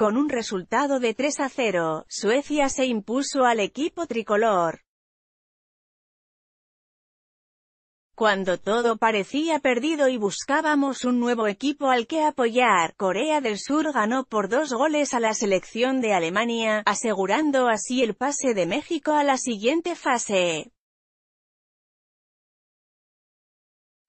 Con un resultado de 3 a 0, Suecia se impuso al equipo tricolor. Cuando todo parecía perdido y buscábamos un nuevo equipo al que apoyar, Corea del Sur ganó por dos goles a la selección de Alemania, asegurando así el pase de México a la siguiente fase.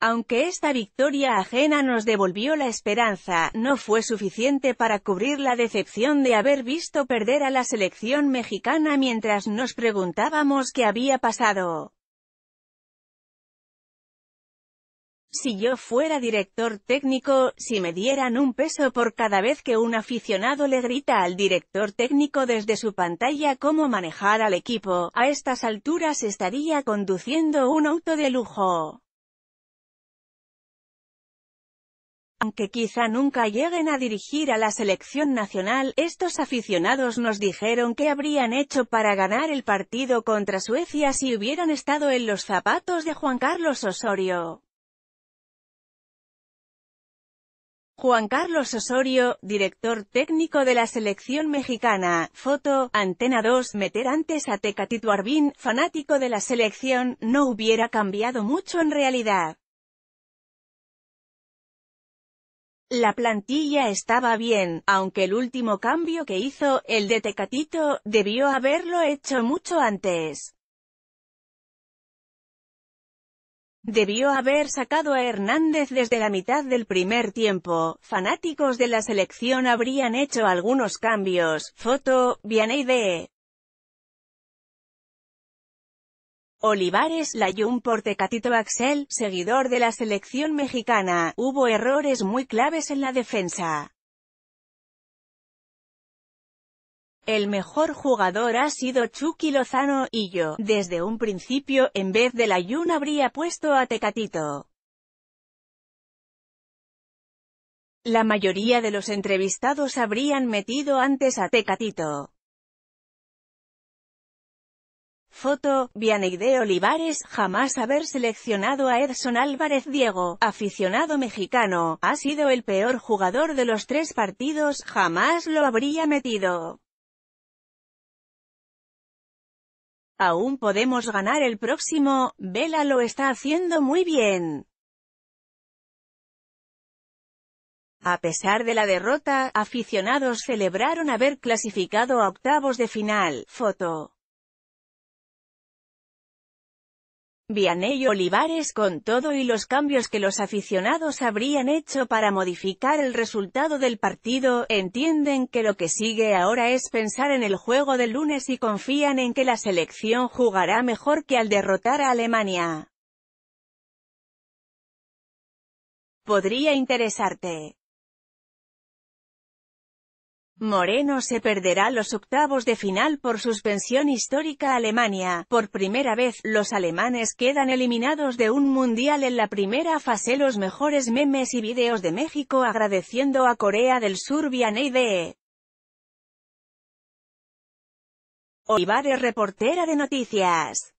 Aunque esta victoria ajena nos devolvió la esperanza, no fue suficiente para cubrir la decepción de haber visto perder a la selección mexicana mientras nos preguntábamos qué había pasado. Si yo fuera director técnico, si me dieran un peso por cada vez que un aficionado le grita al director técnico desde su pantalla cómo manejar al equipo, a estas alturas estaría conduciendo un auto de lujo. Aunque quizá nunca lleguen a dirigir a la selección nacional, estos aficionados nos dijeron que habrían hecho para ganar el partido contra Suecia si hubieran estado en los zapatos de Juan Carlos Osorio. Juan Carlos Osorio, director técnico de la selección mexicana, foto, Antena 2, meter antes a Tecatito Arbín, fanático de la selección, no hubiera cambiado mucho en realidad. La plantilla estaba bien, aunque el último cambio que hizo, el de Tecatito, debió haberlo hecho mucho antes. Debió haber sacado a Hernández desde la mitad del primer tiempo, fanáticos de la selección habrían hecho algunos cambios, foto, Vianey Olivares por Tecatito Axel, seguidor de la selección mexicana, hubo errores muy claves en la defensa. El mejor jugador ha sido Chucky Lozano, y yo, desde un principio, en vez de Layún habría puesto a Tecatito. La mayoría de los entrevistados habrían metido antes a Tecatito. Foto, Vianey Olivares Jamás haber seleccionado a Edson Álvarez Diego, aficionado mexicano, ha sido el peor jugador de los tres partidos, jamás lo habría metido. Aún podemos ganar el próximo, Vela lo está haciendo muy bien. A pesar de la derrota, aficionados celebraron haber clasificado a octavos de final. Foto. Vianey Olivares con todo y los cambios que los aficionados habrían hecho para modificar el resultado del partido, entienden que lo que sigue ahora es pensar en el juego del lunes y confían en que la selección jugará mejor que al derrotar a Alemania. Podría interesarte. Moreno se perderá los octavos de final por suspensión histórica Alemania. Por primera vez, los alemanes quedan eliminados de un mundial en la primera fase. Los mejores memes y videos de México agradeciendo a Corea del Sur via de reportera de noticias.